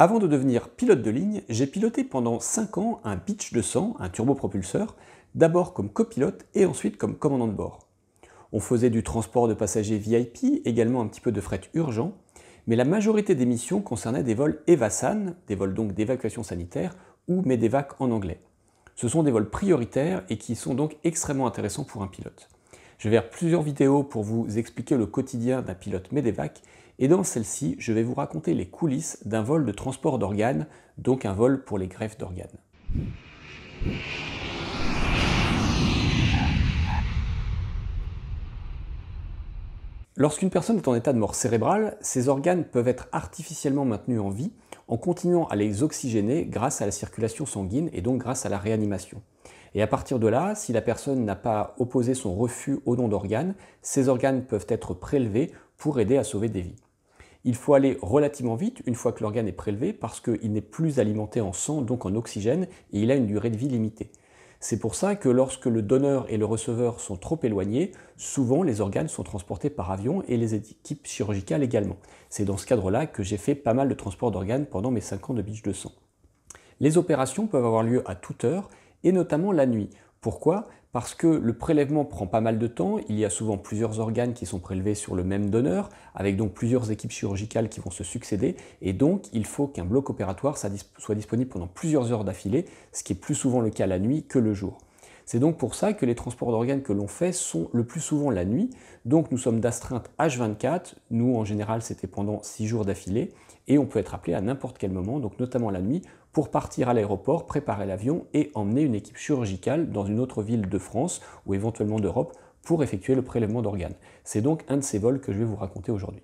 Avant de devenir pilote de ligne, j'ai piloté pendant 5 ans un de 200, un turbopropulseur, d'abord comme copilote et ensuite comme commandant de bord. On faisait du transport de passagers VIP, également un petit peu de fret urgent, mais la majorité des missions concernaient des vols EVASAN, des vols donc d'évacuation sanitaire, ou MEDEVAC en anglais. Ce sont des vols prioritaires et qui sont donc extrêmement intéressants pour un pilote. Je vais faire plusieurs vidéos pour vous expliquer le quotidien d'un pilote MEDEVAC, et dans celle-ci, je vais vous raconter les coulisses d'un vol de transport d'organes, donc un vol pour les greffes d'organes. Lorsqu'une personne est en état de mort cérébrale, ses organes peuvent être artificiellement maintenus en vie en continuant à les oxygéner grâce à la circulation sanguine et donc grâce à la réanimation. Et à partir de là, si la personne n'a pas opposé son refus au don d'organes, ces organes peuvent être prélevés pour aider à sauver des vies. Il faut aller relativement vite une fois que l'organe est prélevé parce qu'il n'est plus alimenté en sang, donc en oxygène, et il a une durée de vie limitée. C'est pour ça que lorsque le donneur et le receveur sont trop éloignés, souvent les organes sont transportés par avion et les équipes chirurgicales également. C'est dans ce cadre-là que j'ai fait pas mal de transports d'organes pendant mes 5 ans de biche de sang. Les opérations peuvent avoir lieu à toute heure et notamment la nuit. Pourquoi parce que le prélèvement prend pas mal de temps, il y a souvent plusieurs organes qui sont prélevés sur le même donneur, avec donc plusieurs équipes chirurgicales qui vont se succéder, et donc il faut qu'un bloc opératoire soit disponible pendant plusieurs heures d'affilée, ce qui est plus souvent le cas la nuit que le jour. C'est donc pour ça que les transports d'organes que l'on fait sont le plus souvent la nuit, donc nous sommes d'astreinte H24, nous en général c'était pendant 6 jours d'affilée, et on peut être appelé à n'importe quel moment, donc notamment la nuit, pour partir à l'aéroport, préparer l'avion et emmener une équipe chirurgicale dans une autre ville de France ou éventuellement d'Europe pour effectuer le prélèvement d'organes. C'est donc un de ces vols que je vais vous raconter aujourd'hui.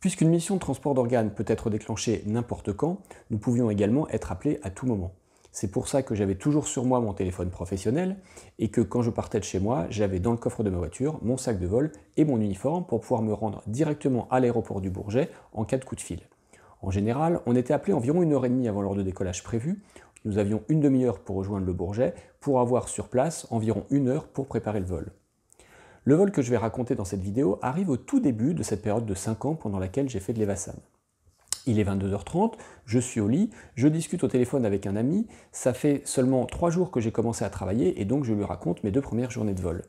Puisqu'une mission de transport d'organes peut être déclenchée n'importe quand, nous pouvions également être appelés à tout moment. C'est pour ça que j'avais toujours sur moi mon téléphone professionnel et que quand je partais de chez moi, j'avais dans le coffre de ma voiture mon sac de vol et mon uniforme pour pouvoir me rendre directement à l'aéroport du Bourget en cas de coup de fil. En général, on était appelé environ une heure et demie avant l'heure de décollage prévue. Nous avions une demi-heure pour rejoindre le Bourget, pour avoir sur place environ une heure pour préparer le vol. Le vol que je vais raconter dans cette vidéo arrive au tout début de cette période de 5 ans pendant laquelle j'ai fait de l'évassane. Il est 22h30, je suis au lit, je discute au téléphone avec un ami, ça fait seulement 3 jours que j'ai commencé à travailler et donc je lui raconte mes deux premières journées de vol.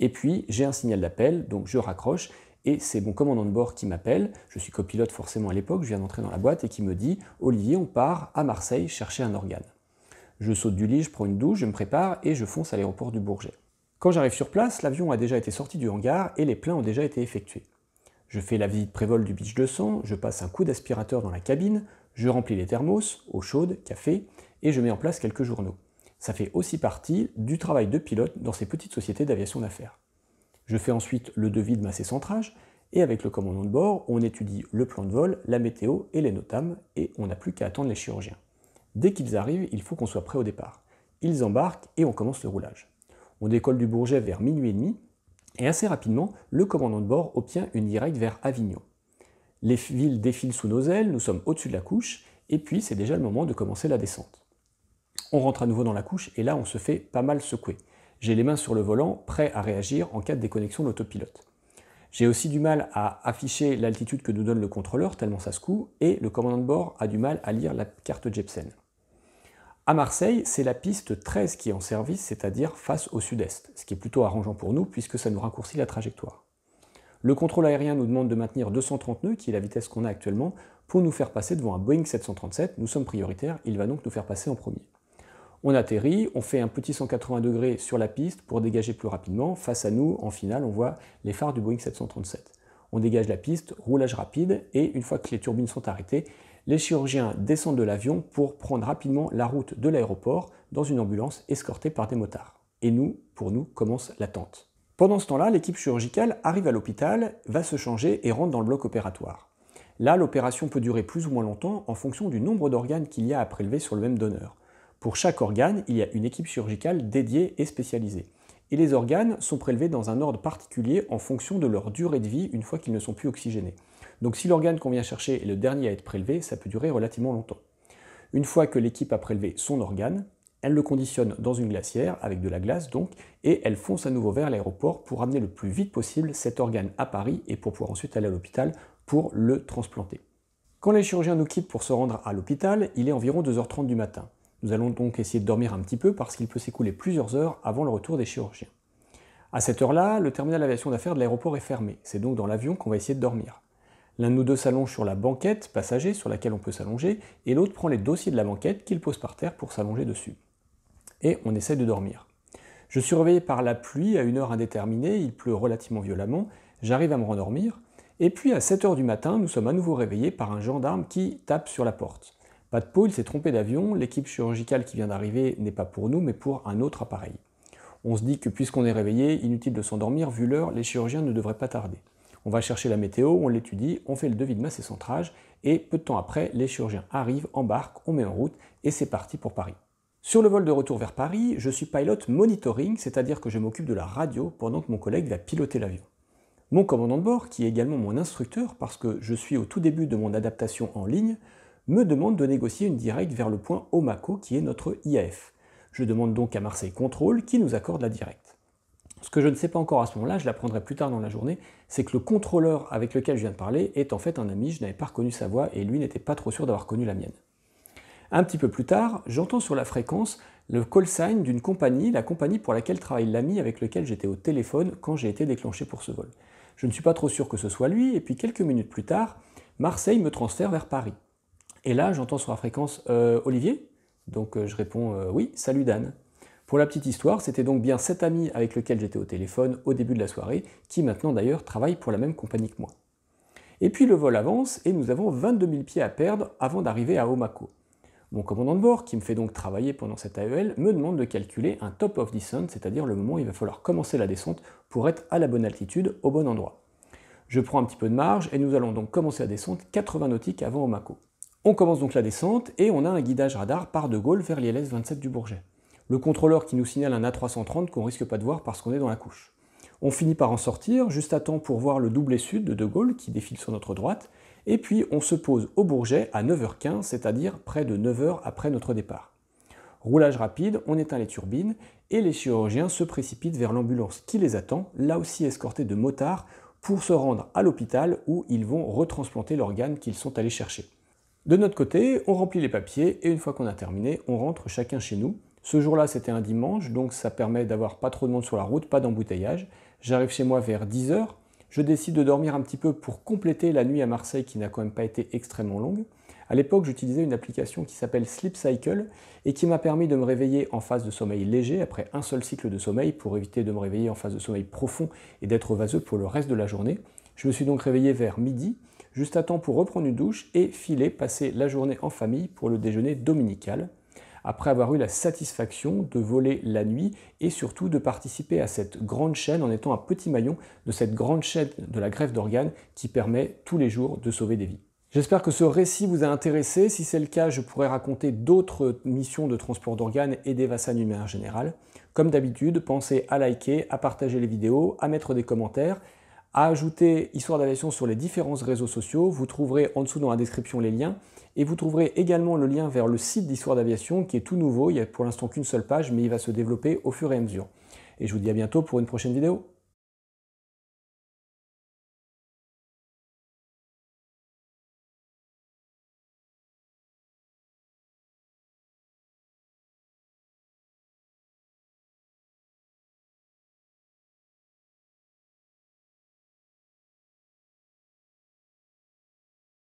Et puis j'ai un signal d'appel, donc je raccroche et c'est mon commandant de bord qui m'appelle, je suis copilote forcément à l'époque, je viens d'entrer dans la boîte et qui me dit Olivier, on part à Marseille chercher un organe. Je saute du lit, je prends une douche, je me prépare et je fonce à l'aéroport du Bourget. Quand j'arrive sur place, l'avion a déjà été sorti du hangar et les pleins ont déjà été effectués. Je fais la visite prévol du beach 200, je passe un coup d'aspirateur dans la cabine, je remplis les thermos, eau chaude, café, et je mets en place quelques journaux. Ça fait aussi partie du travail de pilote dans ces petites sociétés d'aviation d'affaires. Je fais ensuite le devis de ma et avec le commandant de bord, on étudie le plan de vol, la météo et les notames, et on n'a plus qu'à attendre les chirurgiens. Dès qu'ils arrivent, il faut qu'on soit prêt au départ. Ils embarquent et on commence le roulage. On décolle du Bourget vers minuit et demi, et assez rapidement, le commandant de bord obtient une directe vers Avignon. Les villes défilent sous nos ailes, nous sommes au-dessus de la couche, et puis c'est déjà le moment de commencer la descente. On rentre à nouveau dans la couche, et là on se fait pas mal secouer j'ai les mains sur le volant, prêt à réagir en cas de déconnexion de l'autopilote. J'ai aussi du mal à afficher l'altitude que nous donne le contrôleur, tellement ça se coud, et le commandant de bord a du mal à lire la carte Jepsen. À Marseille, c'est la piste 13 qui est en service, c'est-à-dire face au sud-est, ce qui est plutôt arrangeant pour nous puisque ça nous raccourcit la trajectoire. Le contrôle aérien nous demande de maintenir 230 nœuds, qui est la vitesse qu'on a actuellement, pour nous faire passer devant un Boeing 737. Nous sommes prioritaires, il va donc nous faire passer en premier on atterrit, on fait un petit 180 degrés sur la piste pour dégager plus rapidement. Face à nous, en finale, on voit les phares du Boeing 737. On dégage la piste, roulage rapide, et une fois que les turbines sont arrêtées, les chirurgiens descendent de l'avion pour prendre rapidement la route de l'aéroport dans une ambulance escortée par des motards. Et nous, pour nous, commence l'attente. Pendant ce temps-là, l'équipe chirurgicale arrive à l'hôpital, va se changer et rentre dans le bloc opératoire. Là, l'opération peut durer plus ou moins longtemps en fonction du nombre d'organes qu'il y a à prélever sur le même donneur. Pour chaque organe, il y a une équipe chirurgicale dédiée et spécialisée. Et les organes sont prélevés dans un ordre particulier en fonction de leur durée de vie une fois qu'ils ne sont plus oxygénés. Donc si l'organe qu'on vient chercher est le dernier à être prélevé, ça peut durer relativement longtemps. Une fois que l'équipe a prélevé son organe, elle le conditionne dans une glacière, avec de la glace donc, et elle fonce à nouveau vers l'aéroport pour amener le plus vite possible cet organe à Paris et pour pouvoir ensuite aller à l'hôpital pour le transplanter. Quand les chirurgiens nous quittent pour se rendre à l'hôpital, il est environ 2h30 du matin. Nous allons donc essayer de dormir un petit peu parce qu'il peut s'écouler plusieurs heures avant le retour des chirurgiens. À cette heure-là, le terminal d'aviation d'affaires de l'aéroport est fermé. C'est donc dans l'avion qu'on va essayer de dormir. L'un de nous deux s'allonge sur la banquette passager sur laquelle on peut s'allonger et l'autre prend les dossiers de la banquette qu'il pose par terre pour s'allonger dessus. Et on essaie de dormir. Je suis réveillé par la pluie à une heure indéterminée, il pleut relativement violemment, j'arrive à me rendormir, et puis à 7h du matin, nous sommes à nouveau réveillés par un gendarme qui tape sur la porte. Pas de peau, il s'est trompé d'avion, l'équipe chirurgicale qui vient d'arriver n'est pas pour nous, mais pour un autre appareil. On se dit que puisqu'on est réveillé, inutile de s'endormir, vu l'heure, les chirurgiens ne devraient pas tarder. On va chercher la météo, on l'étudie, on fait le devis de masse et centrage, et peu de temps après, les chirurgiens arrivent, embarquent, on met en route, et c'est parti pour Paris. Sur le vol de retour vers Paris, je suis pilote monitoring, c'est-à-dire que je m'occupe de la radio pendant que mon collègue va piloter l'avion. Mon commandant de bord, qui est également mon instructeur parce que je suis au tout début de mon adaptation en ligne, me demande de négocier une directe vers le point Omaco, qui est notre IAF. Je demande donc à Marseille Contrôle qui nous accorde la directe. Ce que je ne sais pas encore à ce moment-là, je l'apprendrai plus tard dans la journée, c'est que le contrôleur avec lequel je viens de parler est en fait un ami, je n'avais pas reconnu sa voix et lui n'était pas trop sûr d'avoir connu la mienne. Un petit peu plus tard, j'entends sur la fréquence le call sign d'une compagnie, la compagnie pour laquelle travaille l'ami avec lequel j'étais au téléphone quand j'ai été déclenché pour ce vol. Je ne suis pas trop sûr que ce soit lui, et puis quelques minutes plus tard, Marseille me transfère vers Paris. Et là, j'entends sur la fréquence euh, Olivier. Donc euh, je réponds euh, oui, salut Dan. Pour la petite histoire, c'était donc bien cet ami avec lequel j'étais au téléphone au début de la soirée, qui maintenant d'ailleurs travaille pour la même compagnie que moi. Et puis le vol avance et nous avons 22 000 pieds à perdre avant d'arriver à Omako. Mon commandant de bord, qui me fait donc travailler pendant cette AEL, me demande de calculer un top of descent, c'est-à-dire le moment où il va falloir commencer la descente pour être à la bonne altitude, au bon endroit. Je prends un petit peu de marge et nous allons donc commencer la descente 80 nautiques avant Omako. On commence donc la descente et on a un guidage radar par De Gaulle vers l'ILS 27 du Bourget. Le contrôleur qui nous signale un A330 qu'on risque pas de voir parce qu'on est dans la couche. On finit par en sortir, juste à temps pour voir le doublé sud de De Gaulle qui défile sur notre droite, et puis on se pose au Bourget à 9h15, c'est-à-dire près de 9h après notre départ. Roulage rapide, on éteint les turbines, et les chirurgiens se précipitent vers l'ambulance qui les attend, là aussi escortés de motards, pour se rendre à l'hôpital où ils vont retransplanter l'organe qu'ils sont allés chercher. De notre côté, on remplit les papiers et une fois qu'on a terminé, on rentre chacun chez nous. Ce jour-là, c'était un dimanche, donc ça permet d'avoir pas trop de monde sur la route, pas d'embouteillage. J'arrive chez moi vers 10h. Je décide de dormir un petit peu pour compléter la nuit à Marseille qui n'a quand même pas été extrêmement longue. À l'époque, j'utilisais une application qui s'appelle Sleep Cycle et qui m'a permis de me réveiller en phase de sommeil léger après un seul cycle de sommeil pour éviter de me réveiller en phase de sommeil profond et d'être vaseux pour le reste de la journée. Je me suis donc réveillé vers midi juste à temps pour reprendre une douche et filer passer la journée en famille pour le déjeuner dominical, après avoir eu la satisfaction de voler la nuit et surtout de participer à cette grande chaîne en étant un petit maillon de cette grande chaîne de la greffe d'organes qui permet tous les jours de sauver des vies. J'espère que ce récit vous a intéressé. Si c'est le cas, je pourrais raconter d'autres missions de transport d'organes et vassales humaines en général. Comme d'habitude, pensez à liker, à partager les vidéos, à mettre des commentaires à ajouter Histoire d'aviation sur les différents réseaux sociaux. Vous trouverez en dessous dans la description les liens. Et vous trouverez également le lien vers le site d'Histoire d'aviation qui est tout nouveau. Il n'y a pour l'instant qu'une seule page, mais il va se développer au fur et à mesure. Et je vous dis à bientôt pour une prochaine vidéo.